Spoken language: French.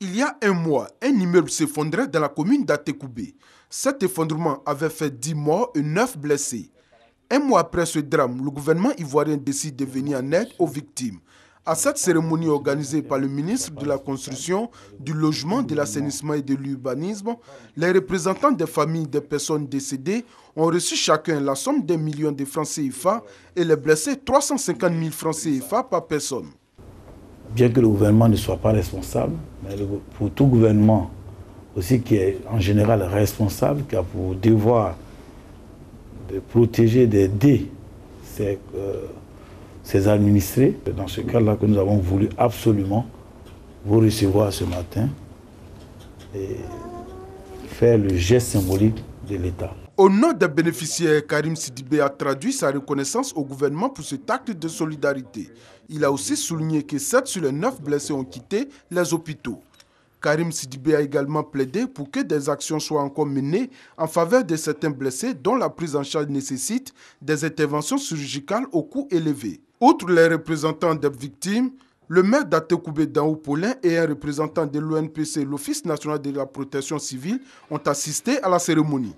Il y a un mois, un immeuble s'effondrait dans la commune d'Atekoubé. Cet effondrement avait fait 10 morts et 9 blessés. Un mois après ce drame, le gouvernement ivoirien décide de venir en aide aux victimes. À cette cérémonie organisée par le ministre de la Construction, du Logement, de l'Assainissement et de l'Urbanisme, les représentants des familles des personnes décédées ont reçu chacun la somme d'un million de francs CFA et les blessés 350 000 francs CFA par personne bien que le gouvernement ne soit pas responsable, mais pour tout gouvernement aussi qui est en général responsable, qui a pour devoir de protéger, d'aider ses, euh, ses administrés, dans ce cas là que nous avons voulu absolument vous recevoir ce matin et faire le geste symbolique de l'État. Au nom des bénéficiaires, Karim Sidibé a traduit sa reconnaissance au gouvernement pour cet acte de solidarité. Il a aussi souligné que 7 sur les 9 blessés ont quitté les hôpitaux. Karim Sidibé a également plaidé pour que des actions soient encore menées en faveur de certains blessés dont la prise en charge nécessite des interventions chirurgicales au coût élevé. Outre les représentants des victimes, le maire d'Atekoube d'Anoupolin et un représentant de l'ONPC, l'Office national de la protection civile, ont assisté à la cérémonie.